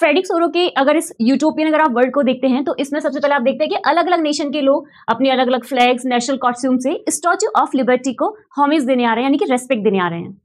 phrenic सोरो के अगर इस यूटोपियन अगर आप वर्ल्ड को देखते हैं तो इसमें सबसे पहले आप देखते हैं कि अलग अलग नेशन के लोग अपने अलग अलग फ्लैग्स नेशनल कॉस्ट्यूम से स्टैच्यू ऑफ लिबर्टी को हॉमेज देने आ रहे हैं यानी कि रेस्पेक्ट देने आ रहे हैं